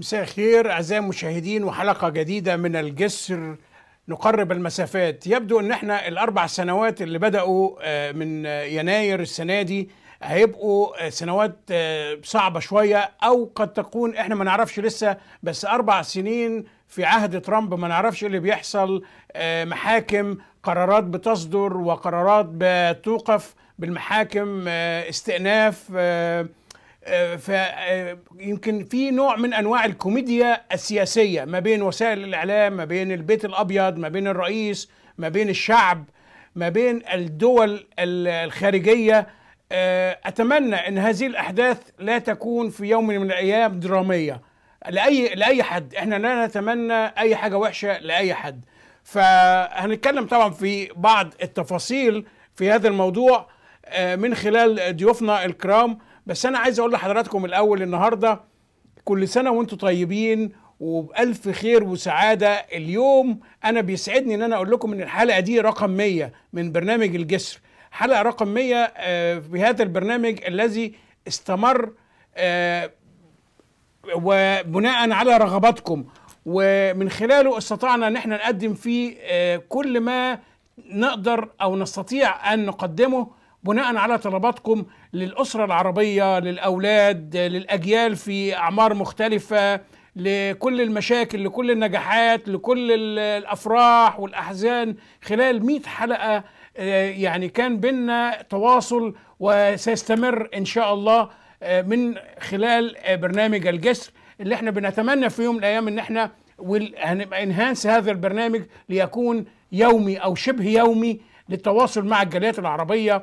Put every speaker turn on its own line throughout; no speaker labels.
مساء الخير اعزائي المشاهدين وحلقه جديده من الجسر نقرب المسافات يبدو ان احنا الاربع سنوات اللي بداوا آه، من آه، يناير السنه دي هيبقوا آه، سنوات صعبة شوية أو قد تكون إحنا ما نعرفش لسه بس أربع سنين في عهد ترامب ما نعرفش إيه اللي بيحصل محاكم قرارات بتصدر وقرارات بتوقف بالمحاكم استئناف آه، فيمكن آه، في نوع من انواع الكوميديا السياسيه ما بين وسائل الاعلام ما بين البيت الابيض ما بين الرئيس ما بين الشعب ما بين الدول الخارجيه آه، اتمنى ان هذه الاحداث لا تكون في يوم من الايام دراميه لاي لاي حد احنا لا نتمنى اي حاجه وحشه لاي حد فهنتكلم طبعا في بعض التفاصيل في هذا الموضوع من خلال ضيوفنا الكرام بس انا عايز اقول لحضراتكم الاول النهارده كل سنه وانتم طيبين وبألف خير وسعادة اليوم أنا بيسعدني إن أنا أقول لكم إن الحلقة دي رقم 100 من برنامج الجسر حلقة رقم 100 آه، في هذا البرنامج الذي استمر آه، وبناء على رغباتكم ومن خلاله استطعنا ان احنا نقدم فيه آه، كل ما نقدر او نستطيع ان نقدمه بناء على طلباتكم للأسرة العربية للأولاد للأجيال في أعمار مختلفة لكل المشاكل لكل النجاحات لكل الأفراح والأحزان خلال 100 حلقة آه، يعني كان بيننا تواصل وسيستمر إن شاء الله آه، من خلال آه، برنامج الجسر اللي احنا بنتمنى في يوم من الأيام إن احنا انهانس هذا البرنامج ليكون يومي أو شبه يومي للتواصل مع الجاليات العربية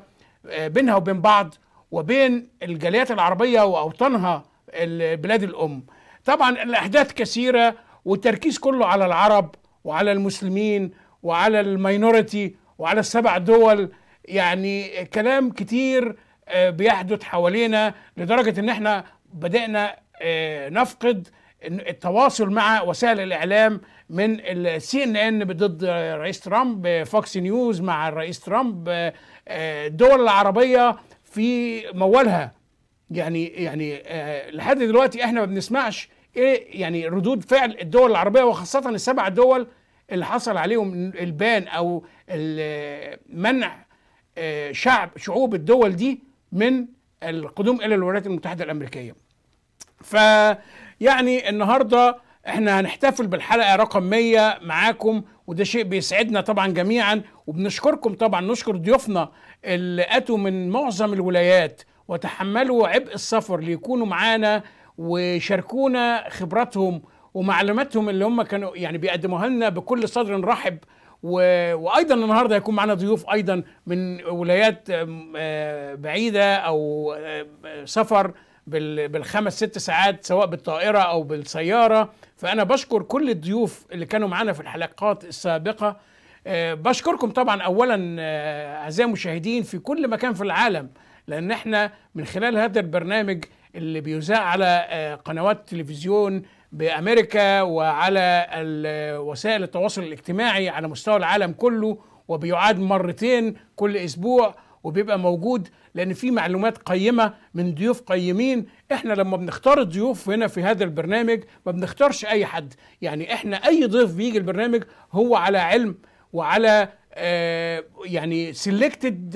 آه، بينها وبين بعض وبين الجاليات العربية وأوطانها البلاد الأم طبعا الأحداث كثيرة والتركيز كله على العرب وعلى المسلمين وعلى الماينورتي وعلى السبع دول يعني كلام كتير آه، بيحدث حوالينا لدرجة ان احنا بدأنا آه، نفقد التواصل مع وسائل الاعلام من السي ان ان ضد رئيس ترامب فوكس نيوز مع الرئيس ترامب الدول آه، العربيه في موالها يعني يعني آه، لحد دلوقتي احنا ما بنسمعش ايه يعني ردود فعل الدول العربيه وخاصه السبع دول اللي حصل عليهم البان او منع آه، شعب شعوب الدول دي من القدوم الى الولايات المتحده الامريكيه. فيعني النهارده احنا هنحتفل بالحلقه رقم 100 معاكم وده شيء بيسعدنا طبعا جميعا وبنشكركم طبعا نشكر ضيوفنا اللي اتوا من معظم الولايات وتحملوا عبء السفر ليكونوا معانا وشاركونا خبراتهم ومعلوماتهم اللي هم كانوا يعني بيقدموها لنا بكل صدر رحب و... وايضا النهارده هيكون معانا ضيوف ايضا من ولايات آه، بعيده او سفر بال... بالخمس ست ساعات سواء بالطائره او بالسياره فانا بشكر كل الضيوف اللي كانوا معانا في الحلقات السابقه آه، بشكركم طبعا اولا آه، اعزائي المشاهدين في كل مكان في العالم لان احنا من خلال هذا البرنامج اللي بيذاع على آه، قنوات التلفزيون بامريكا وعلى وسائل التواصل الاجتماعي على مستوى العالم كله وبيعاد مرتين كل اسبوع وبيبقى موجود لان في معلومات قيمه من ضيوف قيمين احنا لما بنختار الضيوف هنا في هذا البرنامج ما بنختارش اي حد يعني احنا اي ضيف بيجي البرنامج هو على علم وعلى آه، يعني سيلكتد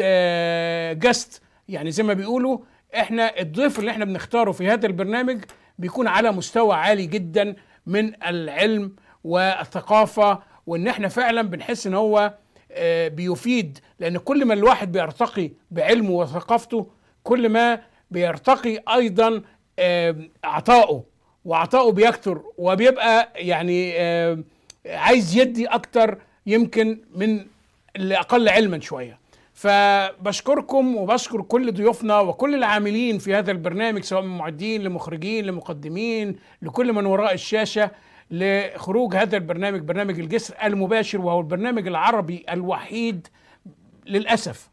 جاست آه، يعني زي ما بيقولوا احنا الضيف اللي احنا بنختاره في هذا البرنامج بيكون على مستوى عالي جدا من العلم والثقافه وان احنا فعلا بنحس ان هو آه، بيفيد لان كل ما الواحد بيرتقي بعلمه وثقافته كل ما بيرتقي ايضا عطائه وعطائه بيكتر وبيبقى يعني عايز يدي اكتر يمكن من اللي اقل علما شويه فبشكركم وبشكر كل ضيوفنا وكل العاملين في هذا البرنامج سواء من معدين لمخرجين لمقدمين لكل من وراء الشاشه لخروج هذا البرنامج برنامج الجسر المباشر وهو البرنامج العربي الوحيد للاسف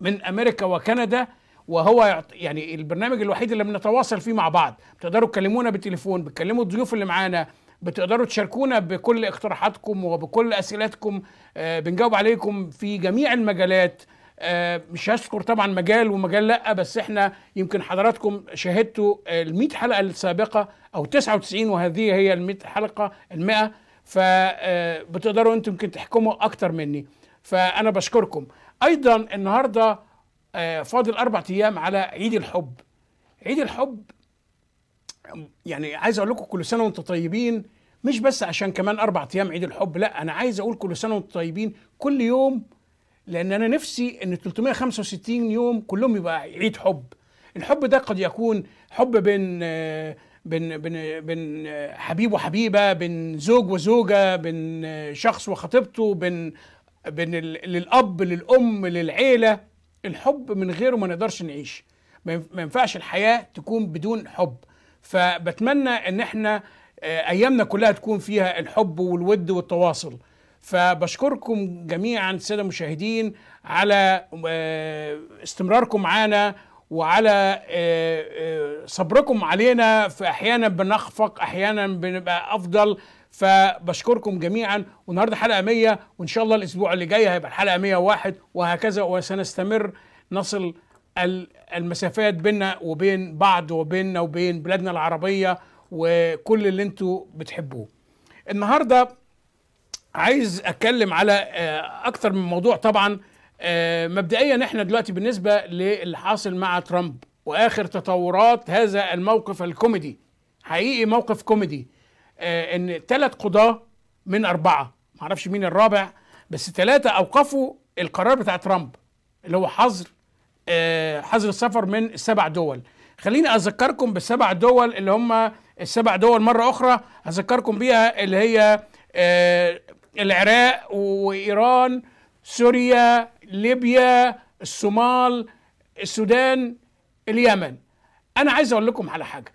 من امريكا وكندا وهو يعني البرنامج الوحيد اللي بنتواصل فيه مع بعض بتقدروا تكلمونا بالتليفون بتكلموا الضيوف اللي معانا بتقدروا تشاركونا بكل اقتراحاتكم وبكل اسئلتكم آه، بنجاوب عليكم في جميع المجالات آه، مش هذكر طبعا مجال ومجال لا بس احنا يمكن حضراتكم شاهدتوا ال 100 حلقه السابقه او 99 وهذه هي ال 100 حلقه ال 100 فبتقدروا آه، انتم يمكن تحكموا اكتر مني فانا بشكركم ايضا النهارده فاضل اربع ايام على عيد الحب عيد الحب يعني عايز اقول لكم كل سنه وانتم طيبين مش بس عشان كمان اربع ايام عيد الحب لا انا عايز اقول كل سنه وانتم طيبين كل يوم لان انا نفسي ان 365 يوم كلهم يبقى عيد حب الحب ده قد يكون حب بين بين بين بين حبيب وحبيبه بين زوج وزوجه بين شخص وخطيبته بين بين للاب للام للعيله الحب من غيره ما نقدرش نعيش ما ينفعش الحياه تكون بدون حب فبتمنى ان احنا آه، ايامنا كلها تكون فيها الحب والود والتواصل فبشكركم جميعا ساده المشاهدين على آه، استمراركم معانا وعلى آه، صبركم علينا فاحيانا بنخفق احيانا بنبقى افضل فبشكركم جميعا والنهارده حلقه 100 وان شاء الله الاسبوع اللي جاي هيبقى الحلقه 101 وهكذا وسنستمر نصل المسافات بيننا وبين بعض وبيننا وبين بلادنا العربية وكل اللي انتوا بتحبوه النهاردة عايز اتكلم على آه، اكتر من موضوع طبعا آه، مبدئيا احنا دلوقتي بالنسبة للي حاصل مع ترامب واخر تطورات هذا الموقف الكوميدي حقيقي موقف كوميدي آه، ان ثلاث قضاة من اربعة معرفش مين الرابع بس ثلاثة اوقفوا القرار بتاع ترامب اللي هو حظر حظر السفر من السبع دول خليني اذكركم بالسبع دول اللي هم السبع دول مره اخرى هذكركم بيها اللي هي آه، العراق وايران سوريا ليبيا الصومال السودان اليمن انا عايز اقول لكم على حاجه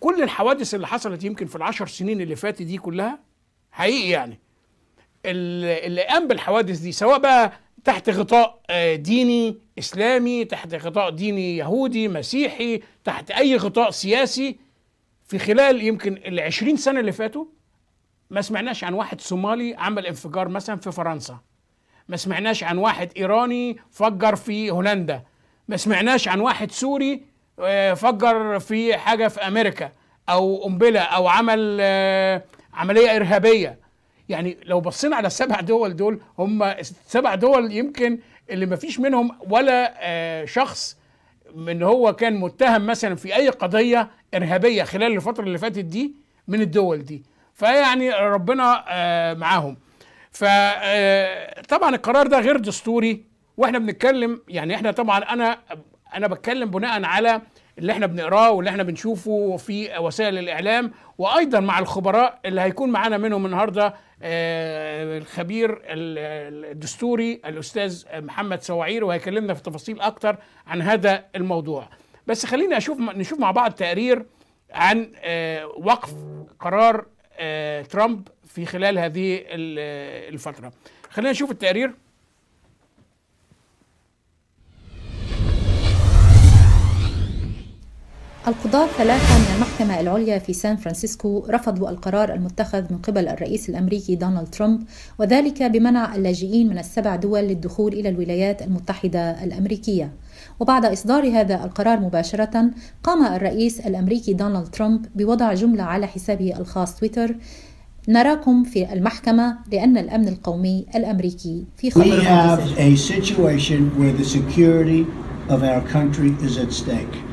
كل الحوادث اللي حصلت يمكن في العشر سنين اللي فاتت دي كلها حقيقي يعني اللي قام بالحوادث دي سواء بقى تحت غطاء آه، ديني اسلامي تحت غطاء ديني يهودي مسيحي تحت اي غطاء سياسي في خلال يمكن ال 20 سنه اللي فاتوا ما سمعناش عن واحد صومالي عمل انفجار مثلا في فرنسا ما سمعناش عن واحد ايراني فجر في هولندا ما سمعناش عن واحد سوري آه، فجر في حاجه في امريكا او قنبله او عمل آه، عمليه ارهابيه يعني لو بصينا على السبع دول دول هم سبع دول يمكن اللي ما فيش منهم ولا آه، شخص من هو كان متهم مثلا في اي قضيه ارهابيه خلال الفتره اللي فاتت دي من الدول دي فيعني ربنا آه، معاهم فطبعا آه، القرار ده غير دستوري واحنا بنتكلم يعني احنا طبعا انا انا بتكلم بناء على اللي احنا بنقراه واللي احنا بنشوفه في وسائل الاعلام وايضا مع الخبراء اللي هيكون معانا منهم النهارده آه، الخبير الدستوري الاستاذ محمد سواعير وهيكلمنا في تفاصيل اكتر عن هذا الموضوع بس خلينا اشوف نشوف مع بعض تقرير عن آه، وقف قرار آه، ترامب في خلال هذه الفتره خلينا نشوف التقرير
القضاة ثلاثة من المحكمة العليا في سان فرانسيسكو رفضوا القرار المتخذ من قبل الرئيس الأمريكي دونالد ترامب وذلك بمنع اللاجئين من السبع دول للدخول إلى الولايات المتحدة الأمريكية وبعد إصدار هذا القرار مباشرة قام الرئيس الأمريكي دونالد ترامب بوضع جملة على حسابه الخاص تويتر نراكم في المحكمة لأن الأمن القومي الأمريكي في خطر We have
a situation where the security of our country is at stake.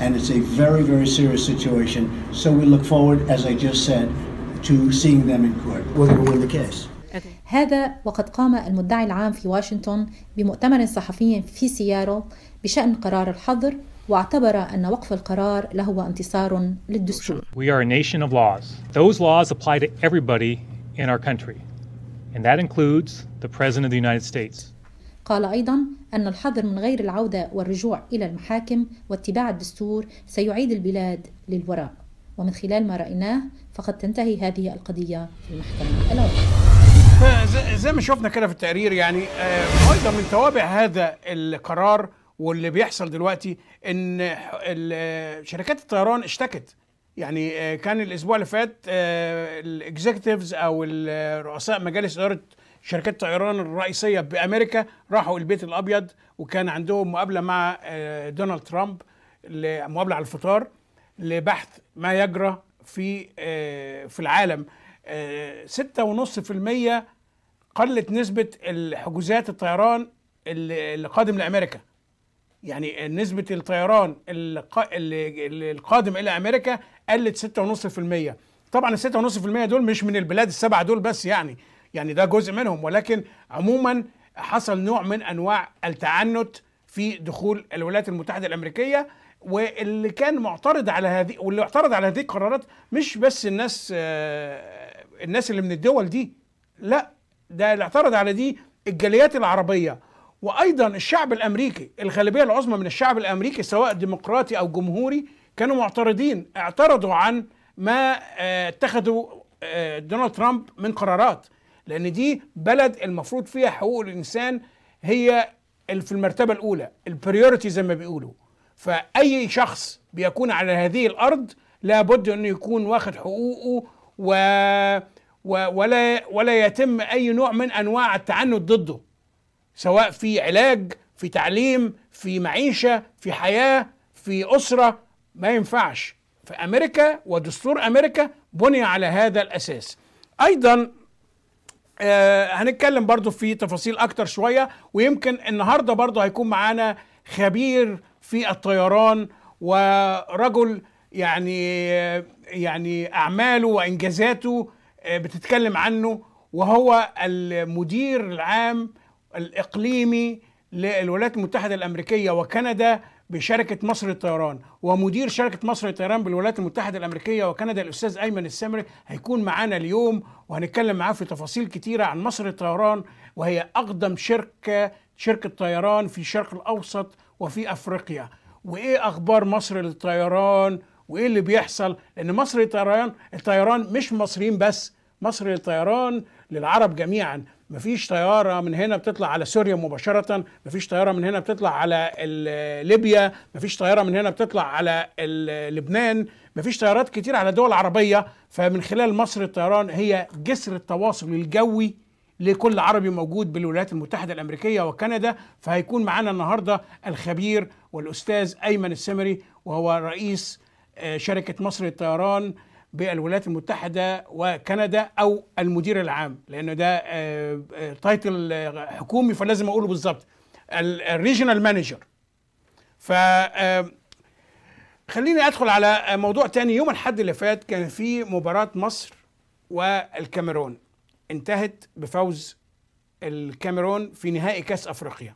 and it's a very, very serious situation. So we look forward, as I just said, to seeing them in court. We're going to win the case.
هذا وقد قام المدعي العام في واشنطن بمؤتمر صحفي في سيارة بشأن قرار الحظر واعتبر أن وقف القرار لهو انتصار للدستور. We are a nation of laws. Those laws apply to everybody in our country. And that includes the President of the United States. قال أيضا أن الحظر من غير العودة والرجوع إلى المحاكم واتباع الدستور سيعيد البلاد للوراء ومن خلال ما رأيناه فقد تنتهي هذه القضية في المحكمة العليا
آه، زي ما شفنا كده في التقرير يعني آه، أيضا من توابع هذا القرار واللي بيحصل دلوقتي ان آه، شركات الطيران اشتكت يعني كان الاسبوع اللي فات الاكزيكتيفز او رؤساء مجالس اداره شركات الطيران الرئيسيه بامريكا راحوا البيت الابيض وكان عندهم مقابله مع آه، دونالد ترامب مقابله على الفطار لبحث ما يجرى في آه، في العالم 6.5% آه، قلت نسبة حجوزات الطيران اللي قادم لأمريكا يعني نسبة الطيران القادم إلى أمريكا قلت 6.5% طبعا ال 6.5% دول مش من البلاد السبعة دول بس يعني يعني ده جزء منهم ولكن عموما حصل نوع من انواع التعنت في دخول الولايات المتحده الامريكيه واللي كان معترض على هذه واللي اعترض على هذه القرارات مش بس الناس آه، الناس اللي من الدول دي لا ده اللي اعترض على دي الجاليات العربيه وايضا الشعب الامريكي الغالبيه العظمى من الشعب الامريكي سواء ديمقراطي او جمهوري كانوا معترضين اعترضوا عن ما آه، اتخذوا آه، دونالد ترامب من قرارات لأن دي بلد المفروض فيها حقوق الإنسان هي في المرتبة الأولى البريورتي زي ما بيقولوا فأي شخص بيكون على هذه الأرض لابد أنه يكون واخد حقوقه و... و... ولا ولا يتم أي نوع من أنواع التعنت ضده سواء في علاج في تعليم في معيشة في حياة في أسرة ما ينفعش فأمريكا ودستور أمريكا بني على هذا الأساس أيضا آه هنتكلم برضو في تفاصيل اكتر شويه ويمكن النهارده برضو هيكون معانا خبير في الطيران ورجل يعني يعني اعماله وانجازاته آه، بتتكلم عنه وهو المدير العام الاقليمي للولايات المتحده الامريكيه وكندا بشركه مصر للطيران ومدير شركه مصر للطيران بالولايات المتحده الامريكيه وكندا الاستاذ ايمن السمري هيكون معانا اليوم وهنتكلم معاه في تفاصيل كتيره عن مصر للطيران وهي اقدم شركه شركه طيران في الشرق الاوسط وفي افريقيا وايه اخبار مصر للطيران وايه اللي بيحصل لان مصر للطيران الطيران مش مصريين بس مصر للطيران للعرب جميعا مفيش طياره من هنا بتطلع على سوريا مباشره مفيش طياره من هنا بتطلع على ليبيا مفيش طياره من هنا بتطلع على لبنان مفيش طيارات كتير على دول عربيه فمن خلال مصر الطيران هي جسر التواصل الجوي لكل عربي موجود بالولايات المتحدة الأمريكية وكندا فهيكون معنا النهاردة الخبير والأستاذ أيمن السمري وهو رئيس آه، شركة مصر للطيران بالولايات المتحدة وكندا أو المدير العام لأن ده تايتل آه، آه، آه، حكومي فلازم أقوله بالظبط الريجنال مانجر ف خليني أدخل على موضوع تاني يوم الحد اللي فات كان في مباراة مصر والكاميرون انتهت بفوز الكاميرون في نهائي كاس أفريقيا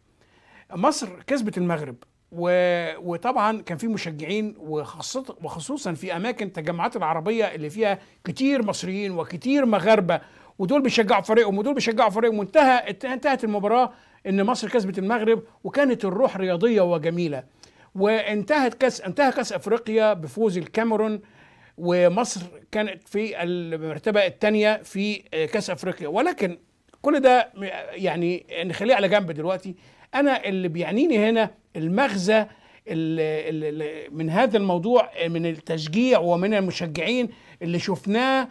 مصر كسبت المغرب و... وطبعا كان في مشجعين وخاصة وخصوصا في اماكن التجمعات العربيه اللي فيها كتير مصريين وكتير مغاربه ودول بيشجعوا فريقهم ودول بيشجعوا فريقهم وانتهى انتهت المباراه ان مصر كسبت المغرب وكانت الروح رياضيه وجميله وانتهت كاس انتهى كاس افريقيا بفوز الكاميرون ومصر كانت في المرتبه الثانيه في كاس افريقيا ولكن كل ده يعني نخليه على جنب دلوقتي انا اللي بيعنيني هنا المغزى اللي اللي من هذا الموضوع من التشجيع ومن المشجعين اللي شفناه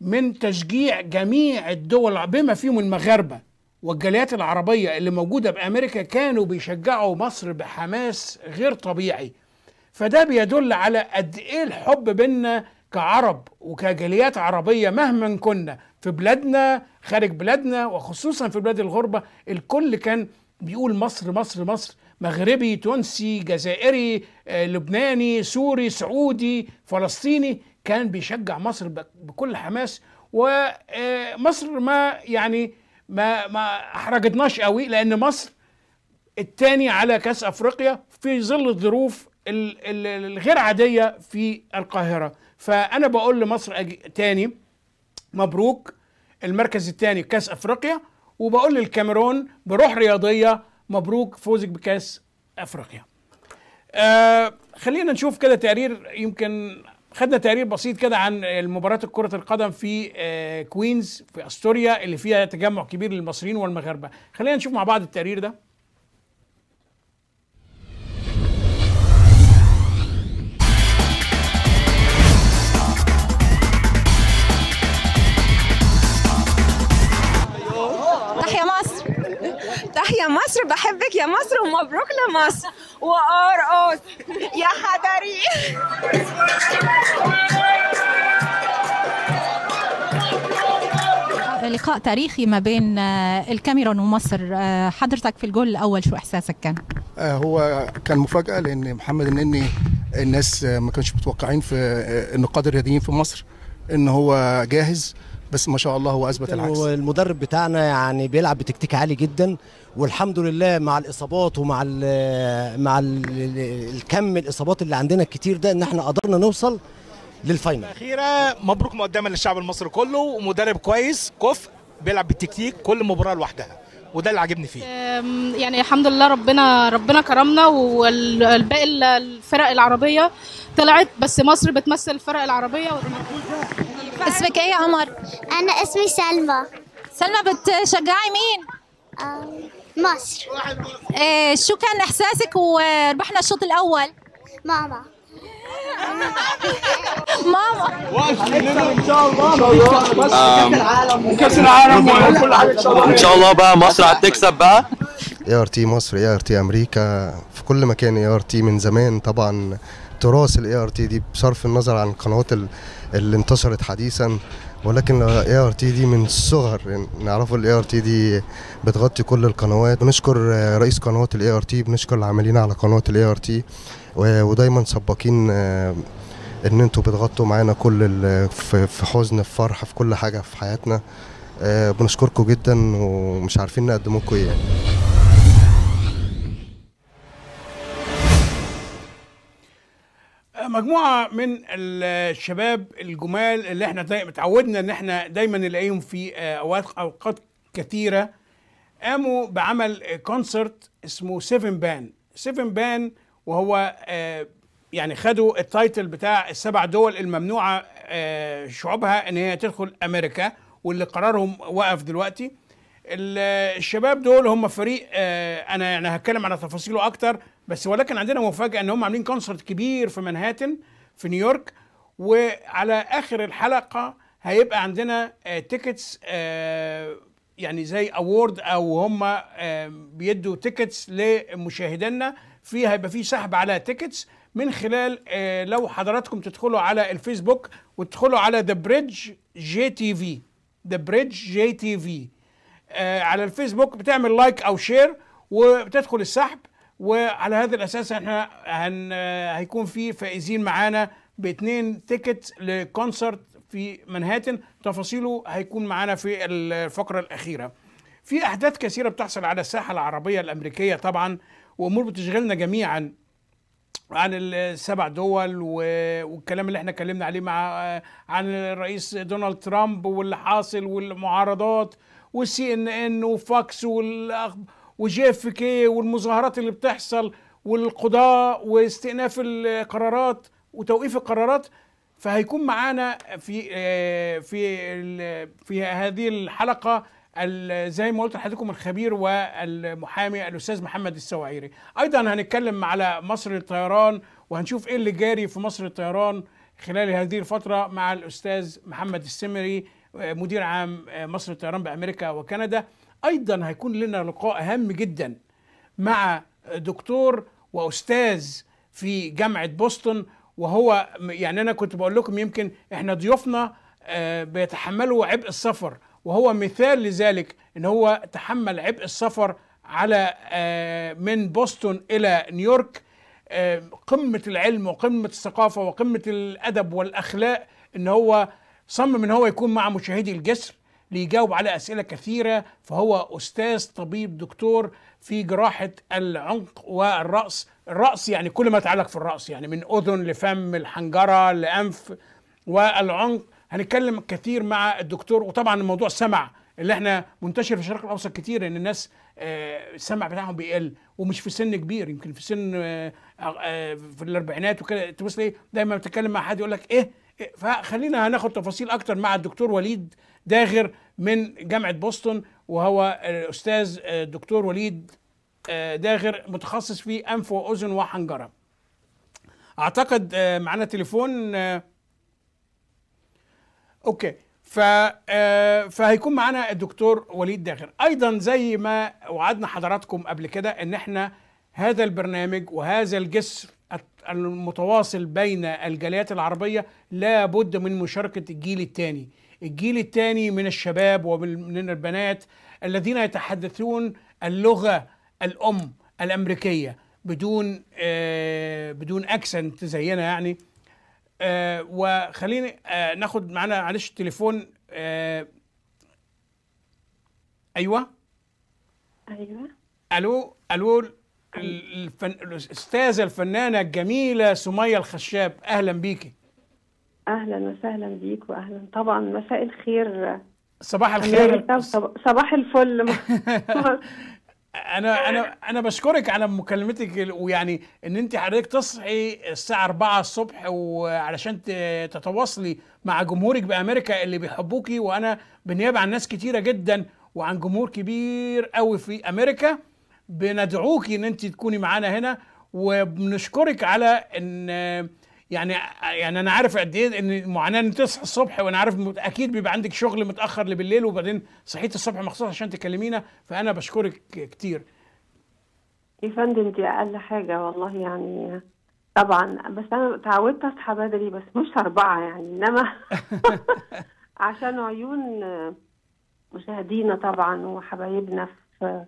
من تشجيع جميع الدول بما فيهم المغاربه والجاليات العربيه اللي موجوده بامريكا كانوا بيشجعوا مصر بحماس غير طبيعي فده بيدل على قد ايه الحب بينا كعرب وكجاليات عربيه مهما كنا في بلادنا خارج بلادنا وخصوصا في بلاد الغربه الكل كان بيقول مصر مصر مصر مغربي تونسي جزائري آه، لبناني سوري سعودي فلسطيني كان بيشجع مصر بكل حماس ومصر آه، ما يعني ما ما احرجتناش قوي لان مصر الثاني على كاس افريقيا في ظل الظروف الغير عاديه في القاهره فانا بقول لمصر تاني مبروك المركز الثاني كاس افريقيا وبقول للكاميرون بروح رياضيه مبروك فوزك بكاس افريقيا. آه خلينا نشوف كده تقرير يمكن خدنا تقرير بسيط كده عن مباراة كرة القدم في آه كوينز في استوريا اللي فيها تجمع كبير للمصريين والمغاربة، خلينا نشوف مع بعض التقرير ده.
تحيا مصر بحبك يا مصر ومبروك لمصر وارقص يا حضري لقاء تاريخي ما بين آه، الكاميرون ومصر آه، حضرتك في الجول الاول شو احساسك كان
آه، هو كان مفاجاه لان محمد النني الناس ما كانش متوقعين في النقاد الرياضيين في مصر ان هو جاهز بس ما شاء الله هو اثبت العكس المدرب بتاعنا يعني بيلعب
بتكتيك عالي جدا والحمد لله مع الاصابات ومع الـ مع الـ الكم الاصابات اللي عندنا الكتير ده ان احنا قدرنا نوصل للفاينل
الاخيره مبروك مقدما للشعب المصري كله ومدرب كويس كفء بيلعب بالتكتيك كل مباراه لوحدها وده اللي عاجبني فيه
يعني الحمد لله ربنا ربنا كرمنا والباقي الفرق العربيه طلعت بس مصر بتمثل الفرق العربيه اسمك ايه يا قمر انا اسمي سلمى سلمى بتشجعي مين
آه. مصر
إيه شو كان احساسك وربحنا الشوط الاول
ماما ماما
ان شاء الله كاس العالم ان شاء الله بقى مصر هتكسب بقى اي ار تي مصر اي ار تي امريكا في كل مكان اي ار تي من زمان طبعا تراث الاي ار تي دي بصرف النظر عن القنوات اللي انتشرت حديثا ولكن الاي ار تي دي من الصغر يعني نعرفوا الاي ار تي دي بتغطي كل القنوات بنشكر رئيس قنوات الاي ار تي بنشكر العاملين على قنوات الاي ار تي ودايما سباقين آه، ان انتوا بتغطوا معانا كل في حزن في فرح في كل حاجه في حياتنا آه، بنشكركم جدا ومش عارفين نقدم لكم ايه يعني.
مجموعه من الشباب الجمال اللي احنا اتعودنا ان احنا دايما نلاقيهم في آه، اوقات اوقات قاموا بعمل كونسرت اسمه سيفن بان سيفن بان وهو آه، يعني خدوا التايتل بتاع السبع دول الممنوعه آه، شعوبها ان هي تدخل امريكا واللي قرارهم وقف دلوقتي الشباب دول هم فريق آه، انا يعني هتكلم على تفاصيله اكتر بس ولكن عندنا مفاجاه ان هم عاملين كونسرت كبير في منهاتن في نيويورك وعلى اخر الحلقه هيبقى عندنا تيكتس آه، آه، يعني زي اوورد او هم بيدوا تيكتس لمشاهدينا في هيبقى في سحب على تيكتس من خلال لو حضراتكم تدخلوا على الفيسبوك وتدخلوا على ذا بريدج جي تي في ذا بريدج جي تي في آه، على الفيسبوك بتعمل لايك او شير وبتدخل السحب وعلى هذا الاساس احنا هن آه، هيكون في فائزين معانا باثنين تيكت لكونسرت في منهاتن تفاصيله هيكون معانا في الفقره الاخيره في احداث كثيره بتحصل على الساحه العربيه الامريكيه طبعا وامور بتشغلنا جميعا عن السبع دول والكلام اللي احنا اتكلمنا عليه مع آه، عن الرئيس دونالد ترامب واللي حاصل والمعارضات والسي ان ان وفاكس وجيف كي والمظاهرات اللي بتحصل والقضاء واستئناف القرارات وتوقيف القرارات فهيكون معانا في آه، في في هذه الحلقه زي ما قلت لحضرتكم الخبير والمحامي الاستاذ محمد السواعيري ايضا هنتكلم على مصر للطيران وهنشوف ايه اللي جاري في مصر للطيران خلال هذه الفتره مع الاستاذ محمد السمري مدير عام آه، مصر للطيران بامريكا وكندا ايضا هيكون لنا لقاء هام جدا مع دكتور واستاذ في جامعه بوسطن وهو يعني انا كنت بقول لكم يمكن احنا ضيوفنا آه، بيتحملوا عبء السفر وهو مثال لذلك ان هو تحمل عبء السفر على آه، من بوسطن الى نيويورك قمه العلم وقمه الثقافه وقمه الادب والاخلاق ان هو صمم ان هو يكون مع مشاهدي الجسر ليجاوب على اسئله كثيره فهو استاذ طبيب دكتور في جراحه العنق والراس الراس يعني كل ما يتعلق في الراس يعني من اذن لفم الحنجره لانف والعنق هنتكلم كثير مع الدكتور وطبعا الموضوع سمع اللي احنا منتشر في الشرق الاوسط كتير ان الناس آه، السمع بتاعهم بيقل ومش في سن كبير يمكن في سن آه، آه، في الاربعينات وكده تبص ليه دايما بتتكلم مع حد يقول لك ايه فخلينا هناخد تفاصيل اكتر مع الدكتور وليد داغر من جامعه بوسطن وهو الاستاذ الدكتور آه، وليد آه، داغر متخصص في انف واذن وحنجره اعتقد آه، معانا تليفون اوكي ف فهيكون معانا الدكتور وليد داغر ايضا زي ما وعدنا حضراتكم قبل كده ان احنا هذا البرنامج وهذا الجسر المتواصل بين الجاليات العربية لا بد من مشاركة الجيل الثاني الجيل الثاني من الشباب ومن البنات الذين يتحدثون اللغة الأم الأمريكية بدون آه بدون أكسنت زينا يعني آه وخليني آه ناخد معانا معلش التليفون آه أيوه أيوه ألو ألو الفن... الاستاذه الفنانه الجميله سميه الخشاب اهلا بيكي
اهلا وسهلا بيك واهلا طبعا مساء الخير صباح الخير صباح الفل
انا انا انا بشكرك على مكالمتك ويعني ان انت حضرتك تصحي الساعه 4 الصبح وعلشان تتواصلي مع جمهورك بامريكا اللي بيحبوكي وانا بالنيابه عن ناس كتيره جدا وعن جمهور كبير قوي في امريكا بندعوك ان انت تكوني معانا هنا وبنشكرك على ان يعني يعني انا عارف قد ايه ان معاناه ان تصحي الصبح وانا عارف اكيد بيبقى عندك شغل متاخر لبالليل وبعدين صحيت الصبح مخصوص عشان تكلمينا فانا بشكرك كتير.
يا فندم دي اقل حاجه والله يعني طبعا بس انا تعودت اصحى بدري بس مش اربعه يعني انما عشان عيون مشاهدينا طبعا وحبايبنا في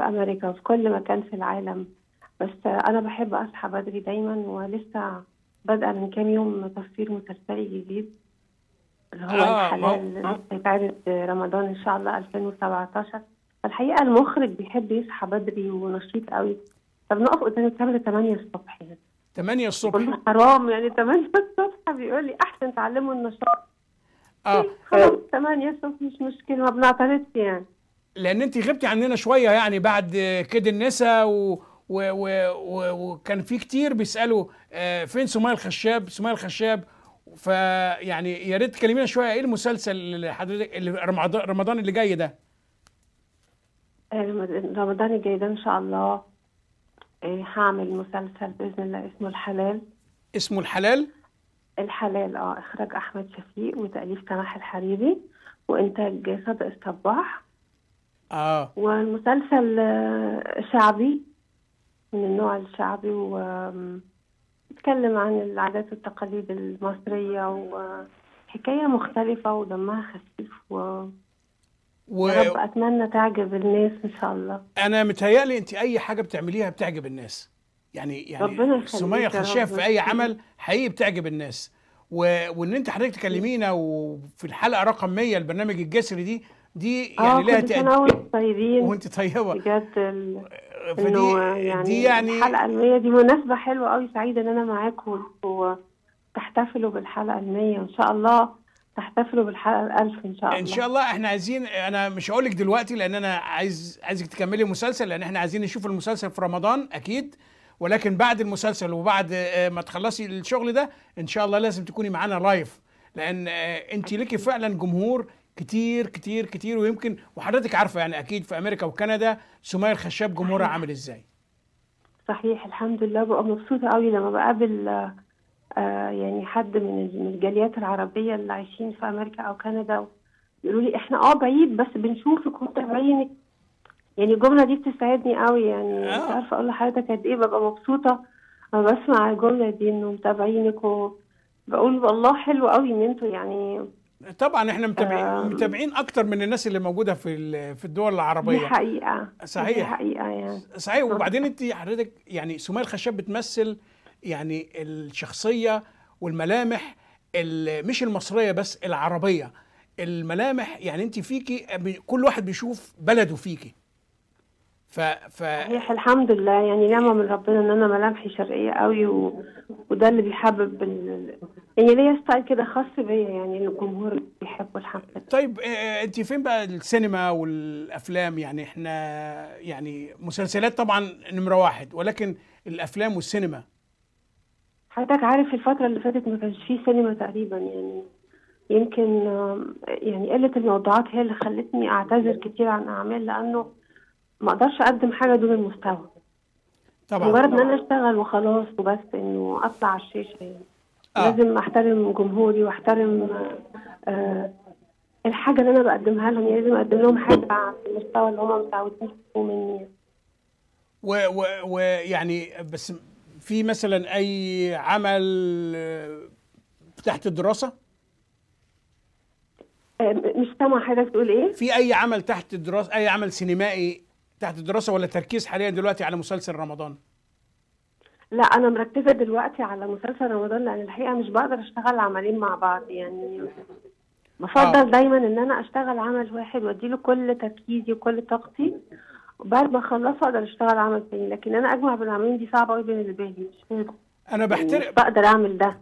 في أمريكا وفي كل مكان في العالم بس أنا بحب أصحى بدري دايما ولسه بادئة من كام يوم تصوير مسلسلي جديد اللي هو آه الحلال هيتعرض رمضان إن شاء الله 2017 فالحقيقة المخرج بيحب يصحى بدري ونشيط قوي فبنقف قدام الكاميرا 8 الصبح يعني
8 الصبح حرام يعني 8
الصبح بيقول لي أحسن تعلموا النشاط
اه إيه، خلاص
8 الصبح مش مشكلة ما بنعترضش يعني
لان انت غبتي عننا شويه يعني بعد كيد النسا و وكان في كتير بيسالوا آه، فين سمية الخشاب سمية الخشاب فيعني يا ريت تكلمينا شويه ايه المسلسل اللي حضرتك اللي رمضان اللي جاي ده
آه، رمضان الجاي ده ان شاء الله آه، هعمل مسلسل باذن الله اسمه الحلال اسمه الحلال الحلال اه اخراج احمد شفيق وتاليف سماح الحريري وانتاج صادق الصباح اه والمسلسل آه، شعبي من النوع الشعبي و بتكلم عن العادات والتقاليد المصرية وحكاية مختلفة ودمها خفيف
و و... يا رب
اتمنى تعجب الناس ان شاء الله
انا متهيألي انت اي حاجه بتعمليها بتعجب الناس يعني يعني سميه خشيه في اي عمل حقيقي بتعجب الناس و... وان انت حضرتك تكلمينا وفي الحلقه رقم 100 البرنامج الجسري دي دي يعني آه لها تقدير
وانت طيبين وانت
طيبه بجد ال... آه، انه يعني, دي يعني
الحلقه المية دي مناسبه حلوه قوي سعيده ان انا معاكم وتحتفلوا بالحلقه المية ان شاء الله تحتفلوا بالحلقه الألف ان شاء الله ان شاء
الله احنا عايزين انا مش هقول لك دلوقتي لان انا عايز عايزك تكملي المسلسل لان احنا عايزين نشوف المسلسل في رمضان اكيد ولكن بعد المسلسل وبعد آه، ما تخلصي الشغل ده ان شاء الله لازم تكوني معانا لايف لان آه، انت ليكي فعلا جمهور كتير كتير كتير ويمكن وحضرتك عارفه يعني اكيد في امريكا وكندا سمية الخشاب جمهورها عامل ازاي
صحيح الحمد لله ببقى مبسوطه قوي لما بقابل آه، يعني حد من الجاليات العربيه اللي عايشين في امريكا او كندا يقولوا لي احنا اه بعيد بس بنشوفك ومتابعينك يعني الجمله دي بتسعدني قوي يعني آه. مش عارفه اقول لحضرتك قد ايه ببقى مبسوطه انا بسمع الجمله دي انه متابعينك وبقول والله حلو قوي ان انتوا يعني
طبعا احنا متابعين متابعين اكتر من الناس اللي موجوده في في الدول العربيه دي حقيقه صحيح دي حقيقه يعني صحيح وبعدين انت حضرتك يعني سمية الخشاب بتمثل يعني الشخصيه والملامح مش المصريه بس العربيه الملامح يعني انت فيكي كل واحد بيشوف بلده فيكي ف ف صحيح
الحمد لله يعني نعمه من ربنا ان انا ملامحي شرقيه قوي و... وده اللي بيحبب يعني ليا ستايل كده خاص بيا يعني
الجمهور بيحبه الحمد لله طيب آه، آه، انت فين بقى السينما والافلام يعني احنا يعني مسلسلات طبعا نمره واحد ولكن الافلام والسينما
حضرتك عارف الفتره اللي فاتت ما كانش فيه سينما تقريبا يعني يمكن آه، يعني قله الموضوعات هي اللي خلتني اعتذر كتير عن اعمال لانه ما اقدرش اقدم حاجه دون المستوى طبعا مجرد ما انا اشتغل وخلاص وبس انه اطلع على الشاشه يعني آه. لازم احترم جمهوري واحترم آه الحاجه اللي انا بقدمها لهم يعني لازم اقدم لهم حاجه على المستوى اللي هم متعودين
مني ويعني بس في مثلا اي عمل آه، تحت الدراسه؟ آه، مش سامع حضرتك تقول ايه؟ في اي عمل تحت الدراسه اي عمل سينمائي تحت الدراسه ولا تركيز حاليا دلوقتي على مسلسل رمضان؟ لا انا
مركزه دلوقتي على مسلسل رمضان لان الحقيقه مش بقدر اشتغل عملين مع بعض يعني بفضل آه. دايما ان انا اشتغل عمل واحد واديله كل تركيزي وكل طاقتي وبعد ما اخلصه اقدر اشتغل عمل تاني لكن انا اجمع بين العملين دي صعبه قوي اللي لي مش فاهمه انا
يعني بحترم يعني بقدر اعمل ده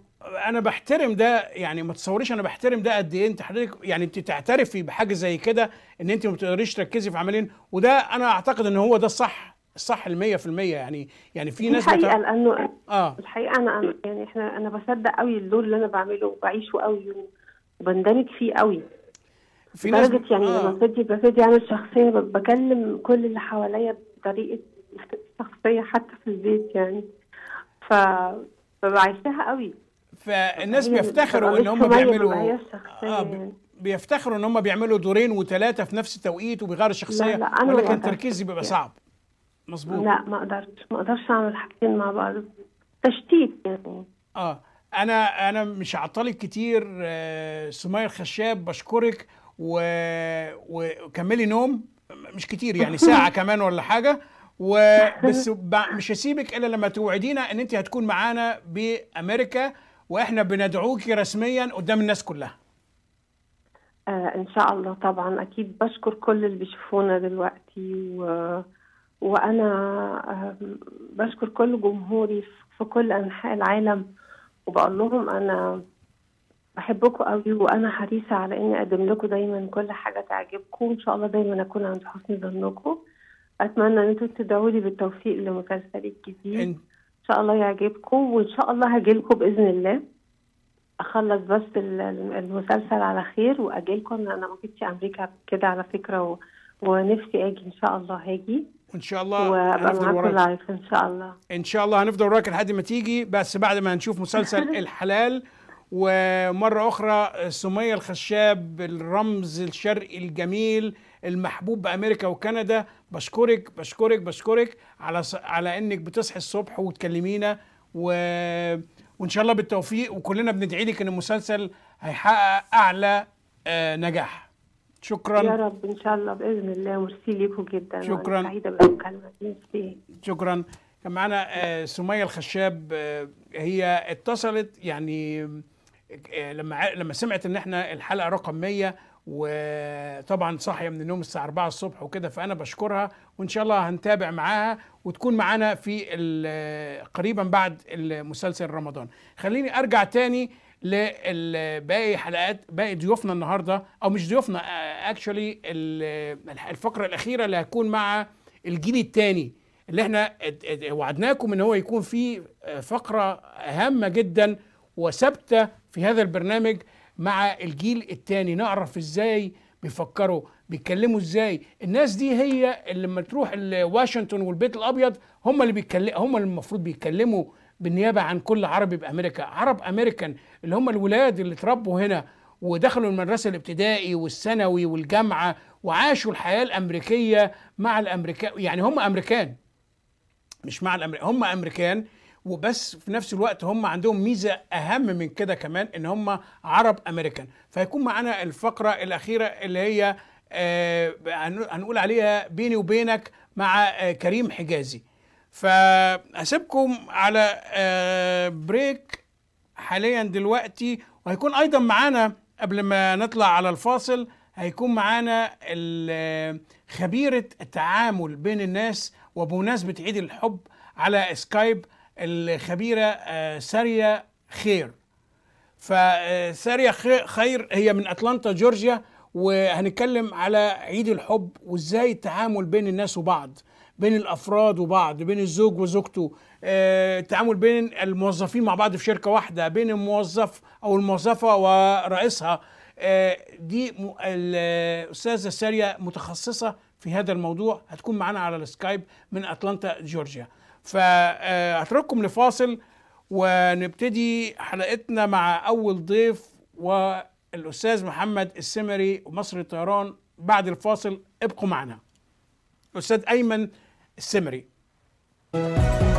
انا بحترم ده يعني ما تصوريش انا بحترم ده قد ايه انت حضرتك يعني انت تعترفي بحاجه زي كده ان انت ما بتقدريش تركزي في عملين وده انا اعتقد ان هو ده الصح صح ال 100% يعني يعني في ناس الحقيقه لانه اه
الحقيقه انا يعني احنا انا بصدق قوي الدور اللي انا بعمله وبعيشه قوي وبندمج فيه قوي
في ناس درجة يعني آه. لما ابتدي
ببتدي اعمل شخصيه بكلم كل اللي حواليا بطريقه شخصيه حتى في البيت يعني ف فبعيشها قوي
فالناس بيفتخروا ان هم بيعملوا آه يعني. بيفتخروا ان هم بيعملوا دورين وثلاثه في نفس التوقيت وبيغيروا الشخصيه لا لا ولكن تركيزي بيبقى يعني صعب مظبوط لا ما
قدرت ما قدرتش اعمل حاجتين مع بعض تشتيت
يعني اه انا انا مش هعطلك كتير آه، سمية الخشاب بشكرك و... وكملي نوم مش كتير يعني ساعة كمان ولا حاجة وبس مش هسيبك الا لما توعدينا ان انت هتكون معانا بامريكا واحنا بندعوك رسميا قدام الناس كلها
آه ان شاء الله طبعا اكيد بشكر كل اللي بيشوفونا دلوقتي و... وانا بشكر كل جمهوري في كل انحاء العالم وبقول لهم انا بحبكم قوي وانا حريصه على اني اقدم لكم دايما كل حاجه تعجبكم وان شاء الله دايما اكون عند حسن ظنكم اتمنى ان انتم تدعوا لي بالتوفيق لمسلسلي الجديد ان شاء الله يعجبكم وان شاء الله لكم باذن الله اخلص بس المسلسل على خير واجيلكم انا ما جبتش امريكا كده على فكره و... ونفسي اجي ان شاء الله هاجي
وان شاء الله هنفضل وراك
ان شاء الله
ان شاء الله هنفضل وراك لحد ما تيجي بس بعد ما هنشوف مسلسل الحلال ومره اخرى سميه الخشاب الرمز الشرقي الجميل المحبوب بامريكا وكندا بشكرك بشكرك بشكرك على على انك بتصحي الصبح وتكلمينا و وان شاء الله بالتوفيق وكلنا بندعي لك ان المسلسل هيحقق اعلى آه، نجاح شكرا يا
رب ان شاء الله باذن الله وميرسي ليكم جدا شكرا سعيده بالمكالمه
شكرا كان معانا آه، سميه الخشاب آه، هي اتصلت يعني آه، لما لما سمعت ان احنا الحلقه رقم 100 وطبعا صاحيه من النوم الساعه 4 الصبح وكده فانا بشكرها وان شاء الله هنتابع معاها وتكون معانا في قريبا بعد المسلسل رمضان خليني ارجع تاني لباقي حلقات باقي ضيوفنا النهارده او مش ضيوفنا اكشولي آه، الفقره الاخيره اللي هتكون مع الجيل الثاني اللي احنا وعدناكم ان هو يكون في آه، فقره هامه جدا وثابته في هذا البرنامج مع الجيل الثاني نعرف ازاي بيفكروا بيتكلموا ازاي الناس دي هي اللي لما تروح واشنطن والبيت الابيض هم اللي بيتكلموا هم اللي المفروض بيتكلموا بالنيابه عن كل عربي بامريكا عرب امريكان اللي هم الولاد اللي اتربوا هنا ودخلوا المدرسه الابتدائي والثانوي والجامعه وعاشوا الحياه الامريكيه مع الامريكان يعني هم امريكان مش مع الامريكان هم امريكان وبس في نفس الوقت هم عندهم ميزه اهم من كده كمان ان هم عرب امريكان فهيكون معانا الفقره الاخيره اللي هي آه هنقول عليها بيني وبينك مع آه كريم حجازي فهسيبكم على بريك آه، حاليا دلوقتي وهيكون ايضا معانا قبل ما نطلع على الفاصل هيكون معانا آه، خبيرة التعامل بين الناس وبمناسبة عيد الحب على سكايب الخبيرة آه، سارية خير فسارية خير هي من أتلانتا جورجيا وهنتكلم على عيد الحب وازاي التعامل بين الناس وبعض بين الافراد وبعض بين الزوج وزوجته التعامل آه، بين الموظفين مع بعض في شركه واحده بين الموظف او الموظفه ورئيسها آه، دي الاستاذه ساريه متخصصه في هذا الموضوع هتكون معانا على السكايب من اتلانتا جورجيا فاترككم آه، لفاصل ونبتدي حلقتنا مع اول ضيف والاستاذ محمد السمري ومصر الطيران بعد الفاصل ابقوا معنا استاذ ايمن السمري